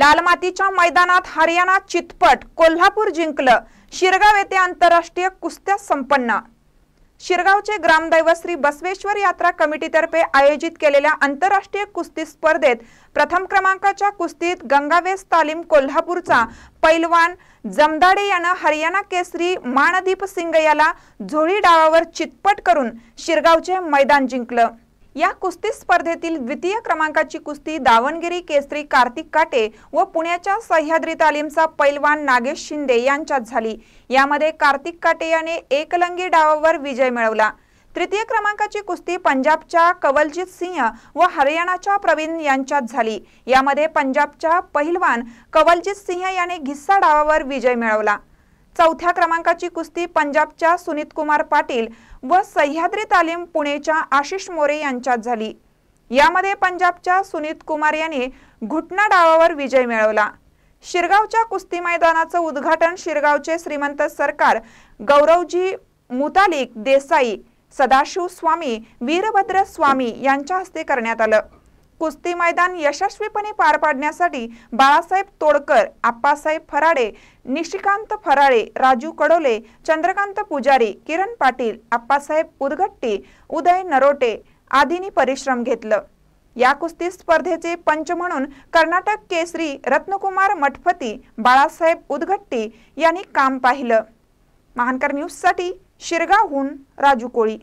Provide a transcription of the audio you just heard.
लालमातीच्या मातीच्या मैदानात हरियाणा चितपट कोल्हापूर जिंकलं शिरगाव येथे आंतरराष्ट्रीय कुस्त्या संपन्न शिरगावचे ग्रामदैवत श्री बसवेश्वर यात्रा कमिटीतर्फे आयोजित केलेल्या आंतरराष्ट्रीय कुस्ती स्पर्धेत प्रथम क्रमांकाच्या कुस्तीत गंगावेस तालीम कोल्हापूरचा पैलवान जमदाडे यानं हरियाणा केसरी मानदीप सिंग याला झोळी डावावर चितपट करून शिरगावचे मैदान जिंकलं या कुस्ती स्पर्धेतील द्वितीय क्रमांकाची कुस्ती दावणगिरी केसरी कार्तिक काटे व पुण्याच्या सह्याद्री तालीमचा पैलवान नागेश शिंदे यांच्यात झाली यामध्ये कार्तिक काटे याने एकलंगी डावावर विजय मिळवला तृतीय क्रमांकाची कुस्ती पंजाबच्या कवलजीत सिंह व हरियाणाच्या प्रवीण यांच्यात झाली यामध्ये पंजाबच्या पहिलवान कवलजीत सिंह याने घिस्सा डावावर विजय मिळवला चौथ्या क्रमांकाची कुस्ती पंजाबच्या सुनीत कुमार पाटील व सह्याद्री तालीम पुणेच्या आशिष मोरे यांच्यात झाली यामध्ये पंजाबच्या सुनीत कुमार यांनी घुटना डावावर विजय मिळवला शिरगावच्या कुस्ती मैदानाचं उद्घाटन शिरगावचे श्रीमंत सरकार गौरवजी मुतालिक देसाई सदाशिव स्वामी वीरभद्र स्वामी यांच्या हस्ते करण्यात आलं कुस्ती मैदान यशस्वीपणे पार पाडण्यासाठी बाळासाहेब तोडकर आप्पासाहेब फराळे निशिकांत फराळे राजू कडोले चंद्रकांत पुजारी किरण पाटील आप्पासाहेब उदगट्टी उदय नरोटे आदींनी परिश्रम घेतलं या कुस्ती स्पर्धेचे पंच म्हणून कर्नाटक केसरी रत्नकुमार मठपती बाळासाहेब उदगट्टी यांनी काम पाहिलं महानकर न्यूजसाठी शिरगावहून राजू कोळी